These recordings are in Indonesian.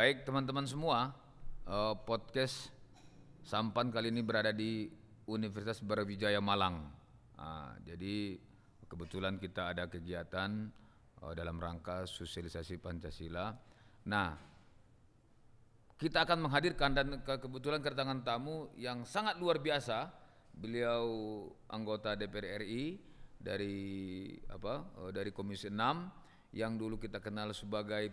Baik teman-teman semua, eh, podcast Sampan kali ini berada di Universitas Brawijaya Malang. Ah, jadi kebetulan kita ada kegiatan eh, dalam rangka sosialisasi Pancasila. Nah, kita akan menghadirkan dan kebetulan kedatangan tamu yang sangat luar biasa. Beliau anggota DPR RI dari apa? Eh, dari Komisi 6 yang dulu kita kenal sebagai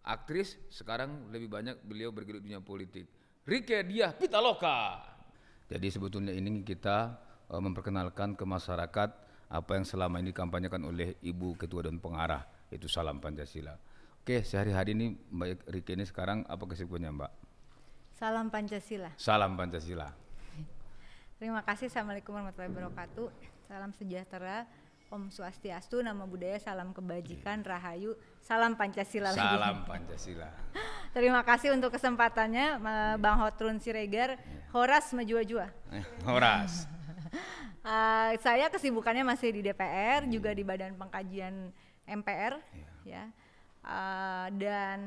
Aktris sekarang lebih banyak beliau bergelut dunia politik. Rike Diah Pitaloka. Jadi sebetulnya ini kita uh, memperkenalkan ke masyarakat apa yang selama ini dikampanyekan oleh Ibu Ketua dan Pengarah itu Salam Pancasila. Oke, sehari-hari ini Mbak Rike ini sekarang apa kesibukannya Mbak? Salam Pancasila. Salam Pancasila. Terima kasih. Assalamualaikum warahmatullahi wabarakatuh. Salam sejahtera. Om Swastiastu, Nama Budaya, Salam Kebajikan, iya. Rahayu, Salam Pancasila. Salam lagi. Pancasila. Terima kasih untuk kesempatannya Bang Hotrun Siregar. Iya. Horas Majuajua. jua Horas. uh, saya kesibukannya masih di DPR, hmm. juga di Badan Pengkajian MPR iya. ya, ya. Uh, dan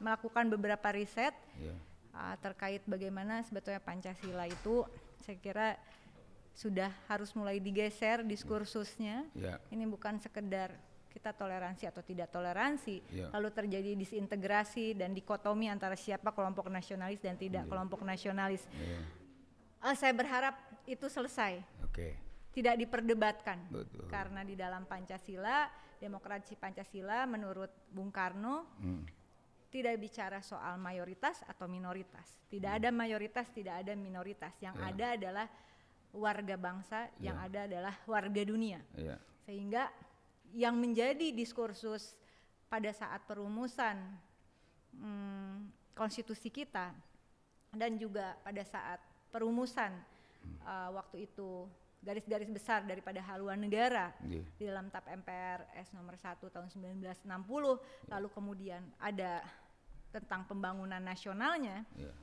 melakukan beberapa riset ya. uh, terkait bagaimana sebetulnya Pancasila itu saya kira sudah harus mulai digeser iya. diskursusnya. Ya. Ini bukan sekedar kita toleransi atau tidak toleransi, yeah. lalu terjadi disintegrasi dan dikotomi antara siapa kelompok nasionalis dan tidak yeah. kelompok nasionalis. Yeah. Iya. Uh, saya berharap itu selesai. Okay tidak diperdebatkan Betul. karena di dalam Pancasila demokrasi Pancasila menurut Bung Karno mm. tidak bicara soal mayoritas atau minoritas tidak mm. ada mayoritas tidak ada minoritas yang yeah. ada adalah warga bangsa yeah. yang iya. ada adalah warga dunia yeah. sehingga yang menjadi diskursus pada saat perumusan hmm, konstitusi kita dan juga pada saat perumusan uh, waktu itu garis-garis besar daripada haluan negara yeah. di dalam TAP mprs nomor 1 tahun 1960 yeah. Iya. lalu kemudian ada tentang pembangunan nasionalnya yeah.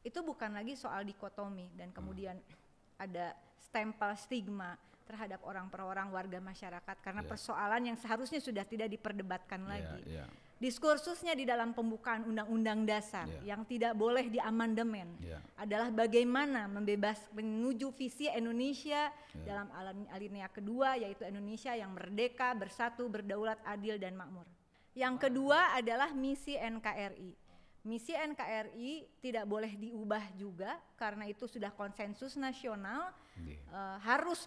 itu bukan lagi soal dikotomi dan hmm. kemudian hmm. ada stempel stigma terhadap orang per orang warga masyarakat karena yeah. persoalan yang seharusnya sudah tidak diperdebatkan iya, lagi. Yeah. Diskursusnya di dalam pembukaan undang-undang dasar yeah. yang tidak boleh diamandemen yeah. adalah bagaimana membebas menuju visi Indonesia yeah. dalam alinea kedua yaitu Indonesia yang merdeka, bersatu, berdaulat, adil dan makmur. Yang kedua adalah misi NKRI misi NKRI tidak boleh diubah juga karena itu sudah konsensus nasional yeah. Iya. uh, harus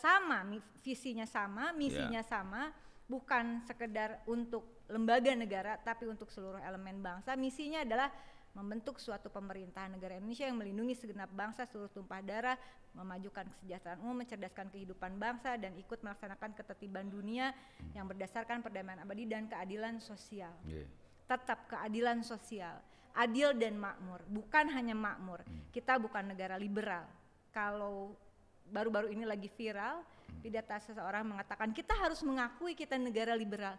sama visinya sama misinya yeah. sama bukan sekedar untuk lembaga negara tapi untuk seluruh elemen bangsa misinya adalah membentuk suatu pemerintahan negara Indonesia yang melindungi segenap bangsa seluruh tumpah darah memajukan kesejahteraan umum mencerdaskan kehidupan bangsa dan ikut melaksanakan ketertiban dunia hmm. yang berdasarkan perdamaian abadi dan keadilan sosial yeah tetap keadilan sosial, adil dan makmur, bukan hanya makmur. Hmm. Kita bukan negara liberal. Kalau baru-baru ini lagi viral, pidato hmm. seseorang mengatakan kita harus mengakui kita negara liberal.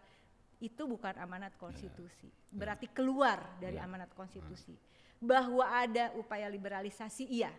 Itu bukan amanat ya. konstitusi. Ya. Berarti keluar dari ya. amanat konstitusi. Hmm. Bahwa ada upaya liberalisasi iya,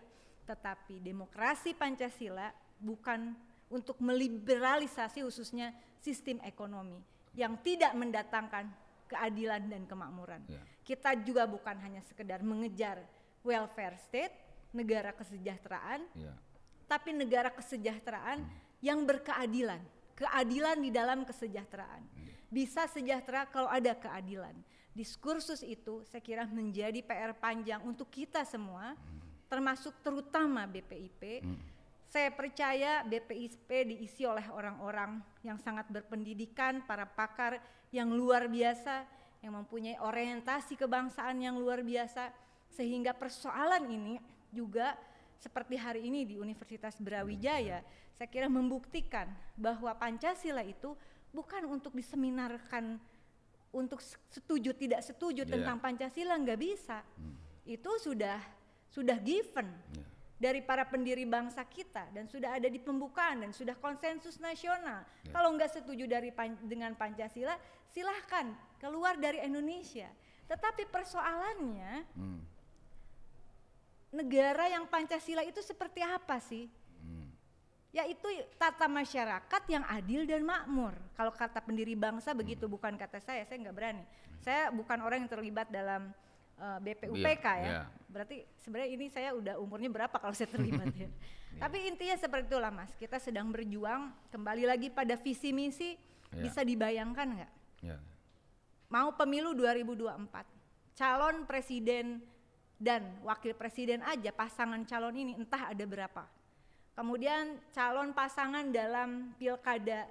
tetapi demokrasi Pancasila bukan untuk meliberalisasi khususnya sistem ekonomi yang tidak mendatangkan keadilan dan kemakmuran. Yeah. Kita juga bukan hanya sekedar mengejar welfare state, negara kesejahteraan, yeah. tapi negara kesejahteraan mm. yang berkeadilan. Keadilan di dalam kesejahteraan. Mm. Bisa sejahtera kalau ada keadilan. Diskursus itu saya kira menjadi PR panjang untuk kita semua, mm. termasuk terutama BPIP. Mm. Saya percaya BPIP diisi oleh orang-orang yang sangat berpendidikan, para pakar yang luar biasa, yang mempunyai orientasi kebangsaan yang luar biasa, sehingga persoalan ini juga seperti hari ini di Universitas Brawijaya, saya kira membuktikan bahwa Pancasila itu bukan untuk diseminarkan untuk setuju tidak setuju yeah. tentang Pancasila nggak bisa. Hmm. Itu sudah sudah given. Yeah dari para pendiri bangsa kita dan sudah ada di pembukaan dan sudah konsensus nasional. Ya. Kalau nggak setuju dari pan, dengan Pancasila, silahkan keluar dari Indonesia. Tetapi persoalannya hmm. negara yang Pancasila itu seperti apa sih? Hmm. Yaitu tata masyarakat yang adil dan makmur. Kalau kata pendiri bangsa begitu, hmm. bukan kata saya, saya nggak berani. Saya bukan orang yang terlibat dalam Eh, BPUPK yeah, ya. Yeah. Berarti sebenarnya ini saya udah umurnya berapa kalau saya terlibat ya. Iya. Iya. Tapi intinya seperti itulah Mas, kita sedang berjuang kembali lagi pada visi misi yeah. bisa dibayangkan nggak? Yeah. Mau pemilu 2024, calon presiden dan wakil presiden aja pasangan calon ini entah ada berapa. Kemudian calon pasangan dalam pilkada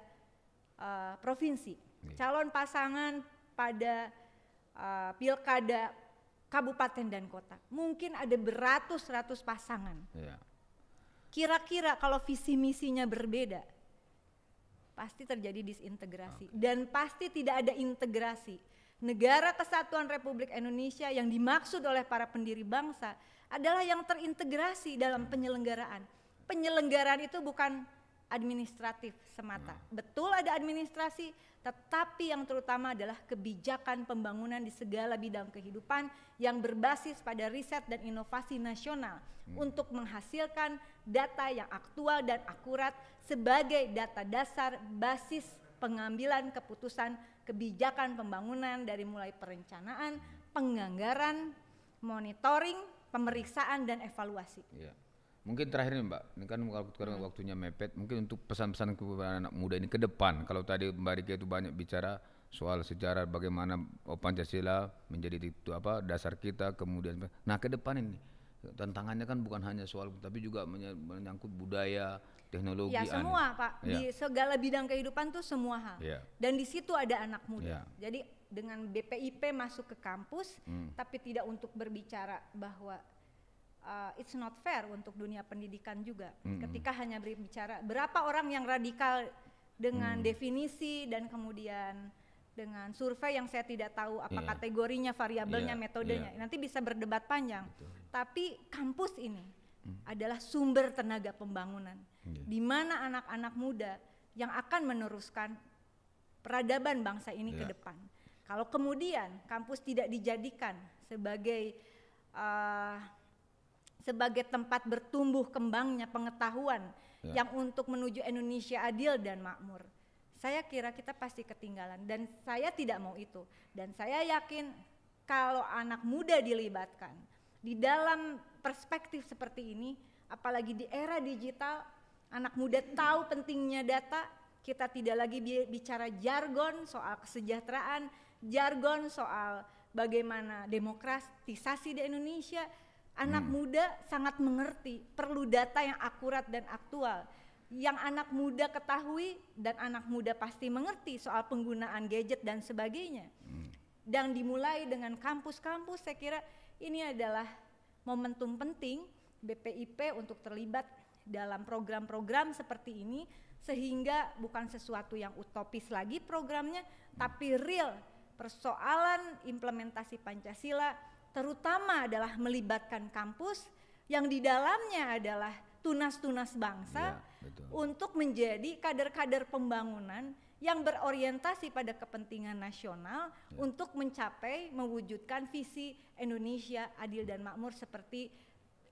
uh, provinsi, iya. calon pasangan pada uh, pilkada kabupaten dan kota. Mungkin ada beratus-ratus pasangan. kira Kira-kira kalau visi misinya berbeda, pasti terjadi disintegrasi okay. dan pasti tidak ada integrasi. Negara Kesatuan Republik Indonesia yang dimaksud oleh para pendiri bangsa adalah yang terintegrasi dalam penyelenggaraan. Penyelenggaraan itu bukan administratif semata. Hmm. Betul ada administrasi, tetapi yang terutama adalah kebijakan pembangunan di segala bidang kehidupan yang berbasis pada riset dan inovasi nasional hmm. untuk menghasilkan data yang aktual dan akurat sebagai data dasar basis pengambilan keputusan kebijakan pembangunan dari mulai perencanaan, penganggaran, monitoring, pemeriksaan dan evaluasi. Yeah. Mungkin terakhir nih Mbak, ini kan karena hmm. waktunya mepet, mungkin untuk pesan-pesan kepada anak muda ini ke depan. Kalau tadi Mbak Rika itu banyak bicara soal sejarah bagaimana oh, Pancasila menjadi itu apa dasar kita kemudian nah ke depan ini tantangannya kan bukan hanya soal tapi juga menyangkut budaya teknologi ya semua aneh. pak ya. di segala bidang kehidupan tuh semua hal ya. dan di situ ada anak muda ya. jadi dengan BPIP masuk ke kampus hmm. tapi tidak untuk berbicara bahwa uh, it's not fair untuk dunia pendidikan juga. hmm Ketika hanya berbicara berapa orang yang radikal dengan mm. definisi dan kemudian dengan survei yang saya tidak tahu apa yeah. kategorinya, variabelnya, yeah. metodenya. Yeah. Nanti bisa berdebat panjang. Betul. Tapi kampus ini hmm. adalah sumber tenaga pembangunan. Yeah. Di mana anak-anak muda yang akan meneruskan peradaban bangsa ini yeah. ke iya. depan. Kalau kemudian kampus tidak dijadikan sebagai uh, sebagai tempat bertumbuh kembangnya pengetahuan ya. yang untuk menuju Indonesia adil dan makmur. Saya kira kita pasti ketinggalan dan saya tidak mau itu. Dan saya yakin kalau anak muda dilibatkan di dalam perspektif seperti ini, apalagi di era digital, anak muda tahu pentingnya data, kita tidak lagi bicara jargon soal kesejahteraan, jargon soal bagaimana demokratisasi di Indonesia, Anak hmm. muda sangat mengerti, perlu data yang akurat dan aktual. Yang anak muda ketahui dan anak muda pasti mengerti soal penggunaan gadget dan sebagainya. Hmm. Dan dimulai dengan kampus-kampus, saya kira ini adalah momentum penting BPIP untuk terlibat dalam program-program seperti ini sehingga bukan sesuatu yang utopis lagi programnya hmm. tapi real persoalan implementasi Pancasila terutama adalah melibatkan kampus yang di dalamnya adalah tunas-tunas bangsa ya, untuk menjadi kader-kader pembangunan yang berorientasi pada kepentingan nasional ya. untuk mencapai mewujudkan visi Indonesia adil dan makmur seperti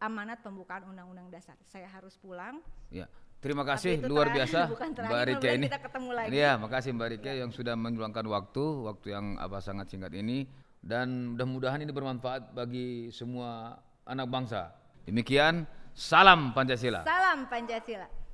amanat pembukaan Undang-Undang Dasar. Saya harus pulang. Ya. Terima kasih luar biasa Mbak Rike ini. Kita ketemu lagi. Iya, makasih Mbak Rike ya. yang sudah meluangkan waktu, waktu yang apa sangat singkat ini dan mudah-mudahan ini bermanfaat bagi semua anak bangsa. Demikian, salam Pancasila. Salam Pancasila.